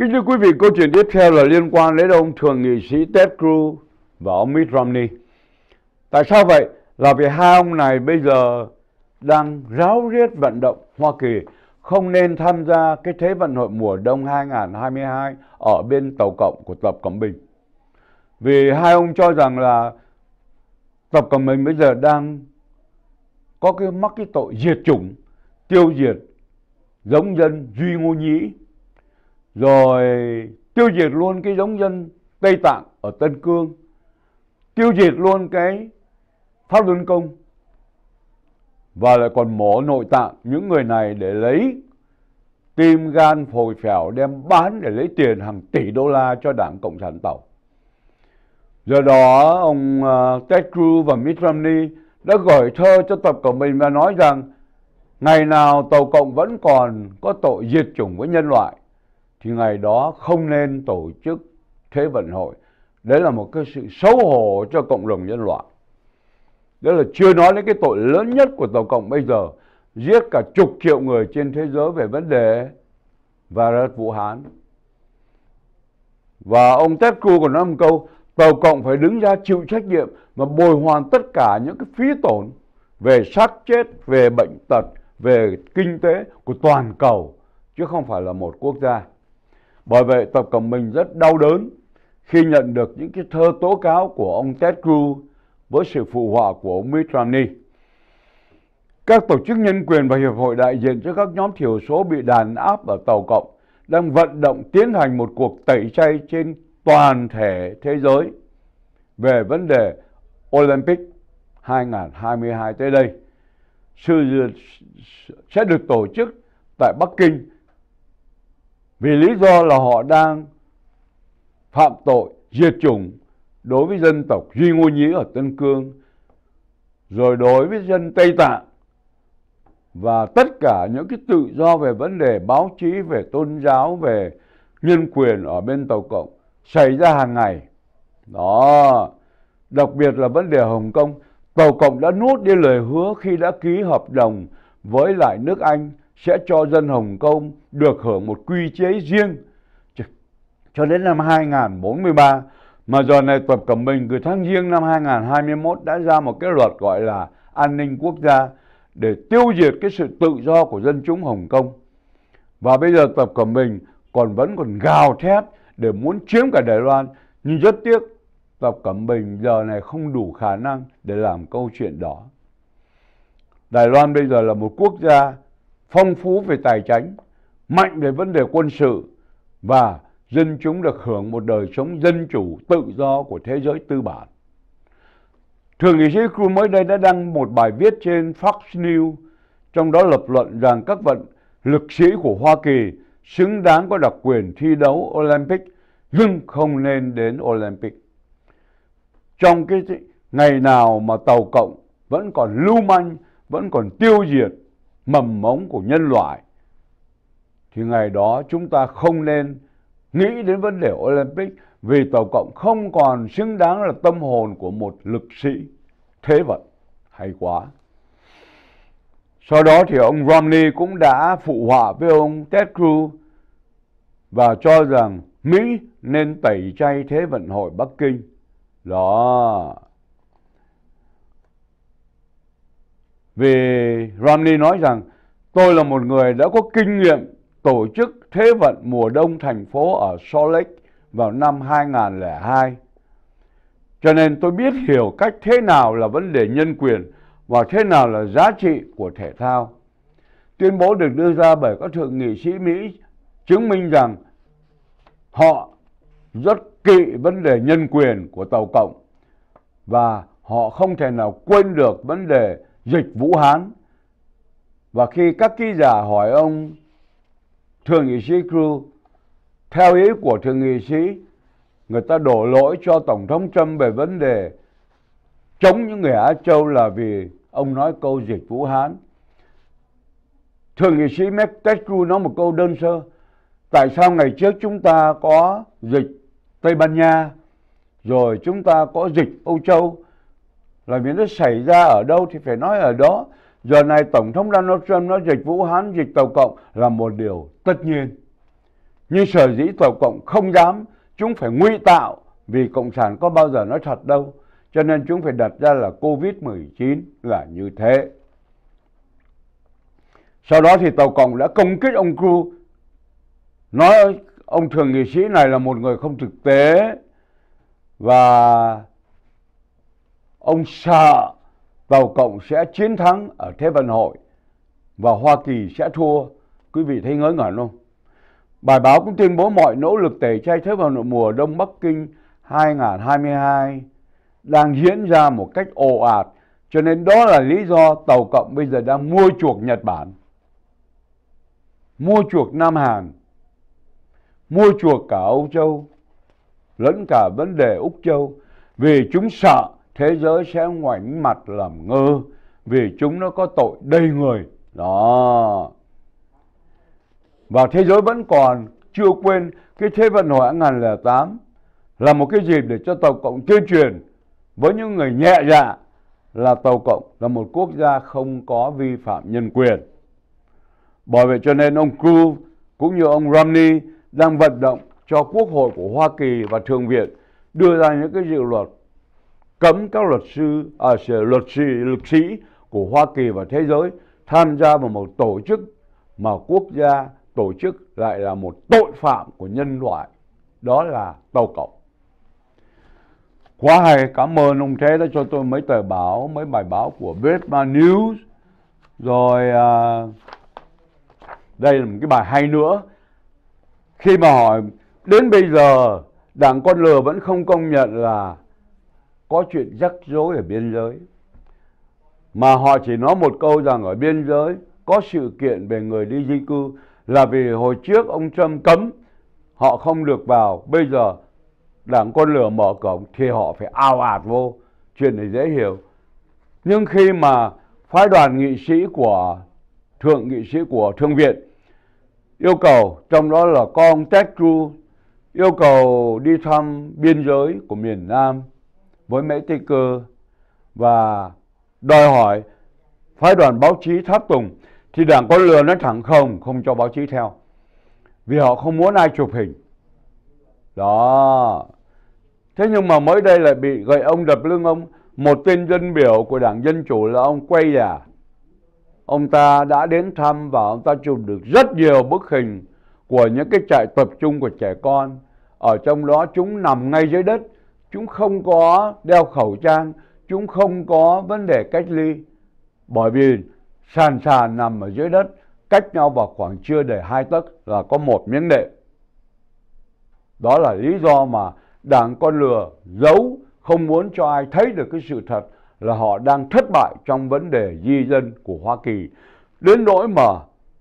Kính thưa quý vị, câu chuyện tiếp theo là liên quan đến ông thượng nghị sĩ Ted Cruz và ông Mitt Romney. Tại sao vậy? Là vì hai ông này bây giờ đang ráo riết vận động Hoa Kỳ không nên tham gia cái Thế vận hội mùa đông 2022 ở bên Tàu Cộng của Tập Cận Bình. Vì hai ông cho rằng là Tập Cận Bình bây giờ đang có cái mắc cái tội diệt chủng, tiêu diệt giống dân Duy Ngô Nhĩ rồi tiêu diệt luôn cái giống dân Tây Tạng ở Tân Cương, tiêu diệt luôn cái Pháp Luân Công và lại còn mổ nội tạng những người này để lấy tim gan phổi phèo đem bán để lấy tiền hàng tỷ đô la cho đảng Cộng sản Tàu. Giờ đó ông à, Ted Cruz và Mitt Romney đã gửi thơ cho tập của mình và nói rằng ngày nào Tàu Cộng vẫn còn có tội diệt chủng với nhân loại thì ngày đó không nên tổ chức Thế vận hội. Đấy là một cái sự xấu hổ cho cộng đồng nhân loại. Đó là chưa nói đến cái tội lớn nhất của Tổng cộng bây giờ, giết cả chục triệu người trên thế giới về vấn đề virus Vũ Hán. Và ông Ted Cruz còn nói một câu, Tàu Cộng phải đứng ra chịu trách nhiệm mà bồi hoàn tất cả những cái phí tổn về xác chết, về bệnh tật, về kinh tế của toàn cầu, chứ không phải là một quốc gia. Bởi vậy Tập Cận Bình rất đau đớn khi nhận được những cái thơ tố cáo của ông Ted Cruz với sự phụ họa của ông Mitt Romney. Các tổ chức nhân quyền và hiệp hội đại diện cho các nhóm thiểu số bị đàn áp ở Tàu Cộng đang vận động tiến hành một cuộc tẩy chay trên toàn thể thế giới về vấn đề Olympic 2022 tới đây. Sự sẽ được tổ chức tại Bắc Kinh vì lý do là họ đang phạm tội diệt chủng đối với dân tộc Duy Ngô Nhĩ ở Tân Cương, rồi đối với dân Tây Tạng và tất cả những cái tự do về vấn đề báo chí, về tôn giáo, về nhân quyền ở bên Tàu Cộng xảy ra hàng ngày. Đó, đặc biệt là vấn đề Hồng Kông, Tàu Cộng đã nuốt đi lời hứa khi đã ký hợp đồng với lại nước Anh sẽ cho dân Hồng Kông được hưởng một quy chế riêng cho đến năm 2043 mà giờ này Tập cẩm Bình từ tháng Giêng năm 2021 đã ra một cái luật gọi là an ninh quốc gia để tiêu diệt cái sự tự do của dân chúng Hồng Kông. Và bây giờ Tập cẩm Bình còn vẫn còn gào thét để muốn chiếm cả Đài Loan. Nhưng rất tiếc Tập cẩm Bình giờ này không đủ khả năng để làm câu chuyện đó. Đài Loan bây giờ là một quốc gia phong phú về tài chính, mạnh về vấn đề quân sự và dân chúng được hưởng một đời sống dân chủ tự do của thế giới tư bản. Thượng nghị sĩ Cruz mới đây đã đăng một bài viết trên Fox News, trong đó lập luận rằng các vận lực sĩ của Hoa Kỳ xứng đáng có đặc quyền thi đấu Olympic nhưng không nên đến Olympic. Trong cái ngày nào mà Tàu Cộng vẫn còn lưu manh, vẫn còn tiêu diệt mầm mống của nhân loại thì ngày đó chúng ta không nên nghĩ đến vấn đề Olympic vì Tổng cộng không còn xứng đáng là tâm hồn của một lực sĩ. Thế vận hay quá. Sau đó thì ông Romney cũng đã phụ họa với ông Ted Cruz và cho rằng Mỹ nên tẩy chay Thế vận hội Bắc Kinh. Đó, Vì Romney nói rằng tôi là một người đã có kinh nghiệm tổ chức Thế vận mùa đông thành phố ở Salt Lake vào năm 2002. Cho nên tôi biết hiểu cách thế nào là vấn đề nhân quyền và thế nào là giá trị của thể thao. Tuyên bố được đưa ra bởi các thượng nghị sĩ Mỹ chứng minh rằng họ rất kỵ vấn đề nhân quyền của Tàu Cộng và họ không thể nào quên được vấn đề dịch Vũ Hán. Và khi các ký giả hỏi ông Thượng nghị sĩ Cruz, theo ý của Thượng nghị sĩ, người ta đổ lỗi cho Tổng thống Trump về vấn đề chống những người Á Châu là vì ông nói câu dịch Vũ Hán. Thượng nghị sĩ Max nói một câu đơn sơ, tại sao ngày trước chúng ta có dịch Tây Ban Nha, rồi chúng ta có dịch Âu Châu, là vì nó xảy ra ở đâu thì phải nói ở đó giờ này tổng thống Donald Trump nói dịch Vũ Hán dịch tàu cộng là một điều tất nhiên nhưng sở dĩ tàu cộng không dám chúng phải nguy tạo vì cộng sản có bao giờ nói thật đâu cho nên chúng phải đặt ra là covid 19 là như thế sau đó thì tàu cộng đã công kích ông Cruz nói ông thường nghị sĩ này là một người không thực tế và ông sợ tàu cộng sẽ chiến thắng ở thế vận hội và hoa kỳ sẽ thua quý vị thấy ngớ ngẩn không bài báo cũng tuyên bố mọi nỗ lực tẩy chay thế vận hội mùa đông bắc kinh 2022 đang diễn ra một cách ồ ạt cho nên đó là lý do Tàu Cộng bây giờ đang mua chuộc Nhật Bản, mua chuộc Nam Hàn, mua chuộc cả Âu Châu, lẫn cả vấn đề Úc Châu, vì chúng sợ thế giới sẽ ngoảnh mặt làm ngơ vì chúng nó có tội đầy người đó và thế giới vẫn còn chưa quên cái thế vận hội ngàn lẻ tám là một cái dịp để cho tàu cộng tuyên truyền với những người nhẹ dạ là tàu cộng là một quốc gia không có vi phạm nhân quyền bởi vậy cho nên ông Cruz cũng như ông Romney đang vận động cho Quốc hội của Hoa Kỳ và Thượng viện đưa ra những cái dự luật cấm các luật sư à, luật sư luật sĩ của Hoa Kỳ và thế giới tham gia vào một tổ chức mà quốc gia tổ chức lại là một tội phạm của nhân loại đó là tàu cộng quá hay cảm ơn ông thế đã cho tôi mấy tờ báo mấy bài báo của Vietnam News rồi à, đây là một cái bài hay nữa khi mà hỏi đến bây giờ đảng con lừa vẫn không công nhận là có chuyện rắc rối ở biên giới mà họ chỉ nói một câu rằng ở biên giới có sự kiện về người đi di cư là vì hồi trước ông Trump cấm họ không được vào bây giờ đảng con lửa mở cổng thì họ phải ao ạt vô chuyện này dễ hiểu nhưng khi mà phái đoàn nghị sĩ của thượng nghị sĩ của thương viện yêu cầu trong đó là con Ted Cruz yêu cầu đi thăm biên giới của miền Nam với Mỹ Tây Cơ và đòi hỏi phái đoàn báo chí tháp tùng thì đảng có lừa nói thẳng không, không cho báo chí theo. Vì họ không muốn ai chụp hình. Đó. Thế nhưng mà mới đây lại bị gậy ông đập lưng ông, một tên dân biểu của Đảng Dân Chủ là ông Quay à. Ông ta đã đến thăm và ông ta chụp được rất nhiều bức hình của những cái trại tập trung của trẻ con. Ở trong đó chúng nằm ngay dưới đất chúng không có đeo khẩu trang, chúng không có vấn đề cách ly. Bởi vì sàn sàn nằm ở dưới đất, cách nhau vào khoảng chưa đầy hai tấc là có một miếng đệm. Đó là lý do mà đảng con lừa giấu không muốn cho ai thấy được cái sự thật là họ đang thất bại trong vấn đề di dân của Hoa Kỳ. Đến nỗi mà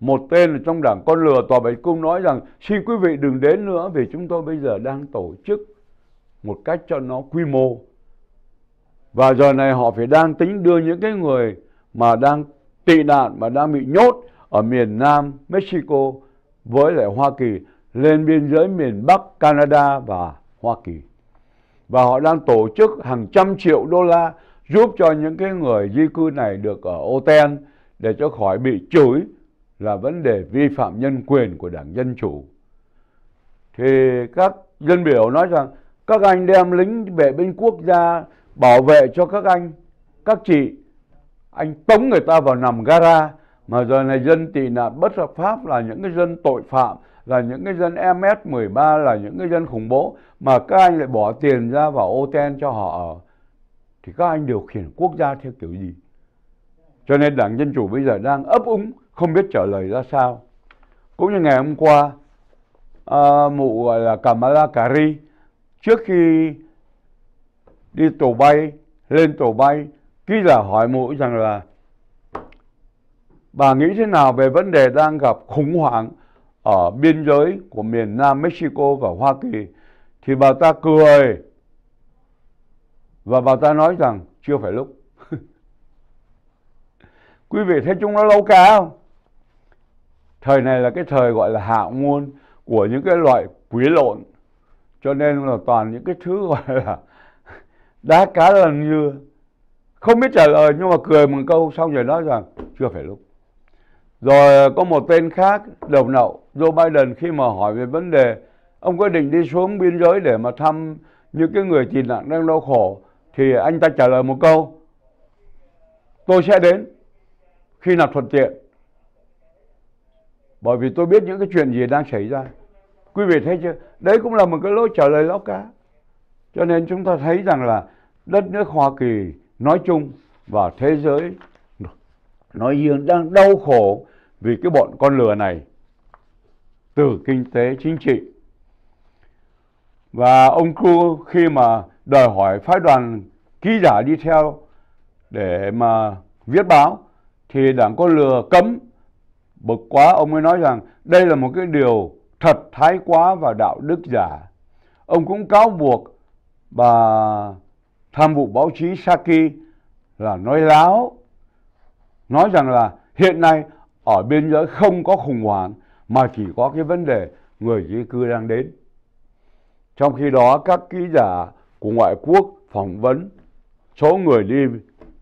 một tên trong đảng con lừa tòa bạch cung nói rằng xin quý vị đừng đến nữa vì chúng tôi bây giờ đang tổ chức một cách cho nó quy mô. Và giờ này họ phải đang tính đưa những cái người mà đang tị nạn mà đang bị nhốt ở miền Nam Mexico với lại Hoa Kỳ lên biên giới miền Bắc Canada và Hoa Kỳ. Và họ đang tổ chức hàng trăm triệu đô la giúp cho những cái người di cư này được ở Oten để cho khỏi bị chửi là vấn đề vi phạm nhân quyền của Đảng Dân Chủ. Thì các dân biểu nói rằng các anh đem lính vệ binh quốc gia bảo vệ cho các anh các chị anh tống người ta vào nằm gara mà giờ này dân tị nạn bất hợp pháp là những cái dân tội phạm là những cái dân MS-13 là những cái dân khủng bố mà các anh lại bỏ tiền ra vào ô ten cho họ ở thì các anh điều khiển quốc gia theo kiểu gì cho nên đảng dân chủ bây giờ đang ấp úng không biết trả lời ra sao cũng như ngày hôm qua à, mụ gọi là Kamala Kari trước khi đi tổ bay lên tổ bay ký giả hỏi mũi rằng là bà nghĩ thế nào về vấn đề đang gặp khủng hoảng ở biên giới của miền Nam Mexico và Hoa Kỳ thì bà ta cười và bà ta nói rằng chưa phải lúc quý vị thấy chúng nó lâu cao thời này là cái thời gọi là hạ ngôn của những cái loại quý lộn cho nên là toàn những cái thứ gọi là đá cá lần như không biết trả lời nhưng mà cười một câu xong rồi nói rằng chưa phải lúc rồi có một tên khác đầu nậu Joe Biden khi mà hỏi về vấn đề ông có định đi xuống biên giới để mà thăm những cái người tị nạn đang đau khổ thì anh ta trả lời một câu tôi sẽ đến khi nào thuận tiện bởi vì tôi biết những cái chuyện gì đang xảy ra quý vị thấy chưa đấy cũng là một cái lối trả lời láo cá cho nên chúng ta thấy rằng là đất nước hoa kỳ nói chung và thế giới nói riêng đang đau khổ vì cái bọn con lừa này từ kinh tế chính trị và ông Ku khi mà đòi hỏi phái đoàn ký giả đi theo để mà viết báo thì đảng con lừa cấm bực quá ông mới nói rằng đây là một cái điều thật thái quá và đạo đức giả. Ông cũng cáo buộc bà tham vụ báo chí Saki là nói láo, nói rằng là hiện nay ở biên giới không có khủng hoảng mà chỉ có cái vấn đề người di cư đang đến. Trong khi đó các ký giả của ngoại quốc phỏng vấn số người đi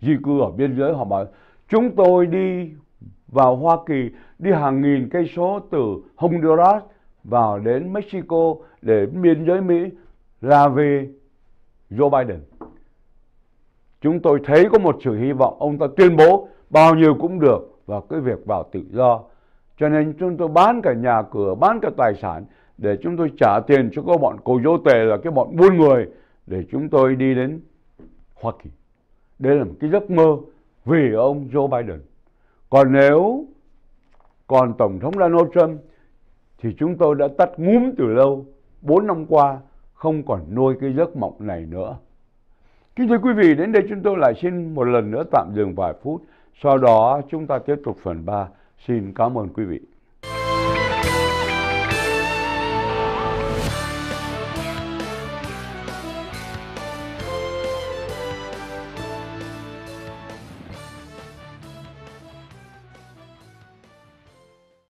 di cư ở biên giới họ bảo chúng tôi đi vào Hoa Kỳ đi hàng nghìn cây số từ Honduras vào đến Mexico để biên giới Mỹ là vì Joe Biden. Chúng tôi thấy có một sự hy vọng ông ta tuyên bố bao nhiêu cũng được và cái việc vào tự do. Cho nên chúng tôi bán cả nhà cửa, bán cả tài sản để chúng tôi trả tiền cho các bọn cầu dô tề là cái bọn buôn người để chúng tôi đi đến Hoa Kỳ. Đây là một cái giấc mơ vì ông Joe Biden. Còn nếu còn Tổng thống Donald Trump thì chúng tôi đã tắt ngúm từ lâu, 4 năm qua không còn nuôi cái giấc mộng này nữa. Kính thưa quý vị, đến đây chúng tôi lại xin một lần nữa tạm dừng vài phút, sau đó chúng ta tiếp tục phần 3. Xin cảm ơn quý vị.